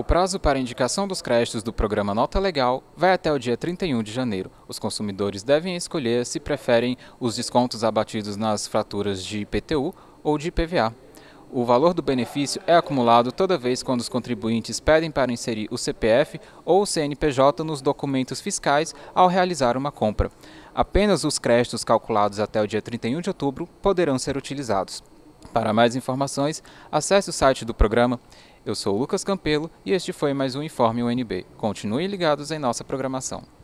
O prazo para indicação dos créditos do programa Nota Legal vai até o dia 31 de janeiro. Os consumidores devem escolher se preferem os descontos abatidos nas fraturas de IPTU ou de IPVA. O valor do benefício é acumulado toda vez quando os contribuintes pedem para inserir o CPF ou o CNPJ nos documentos fiscais ao realizar uma compra. Apenas os créditos calculados até o dia 31 de outubro poderão ser utilizados. Para mais informações, acesse o site do programa. Eu sou Lucas Campelo e este foi mais um Informe UNB. Continuem ligados em nossa programação.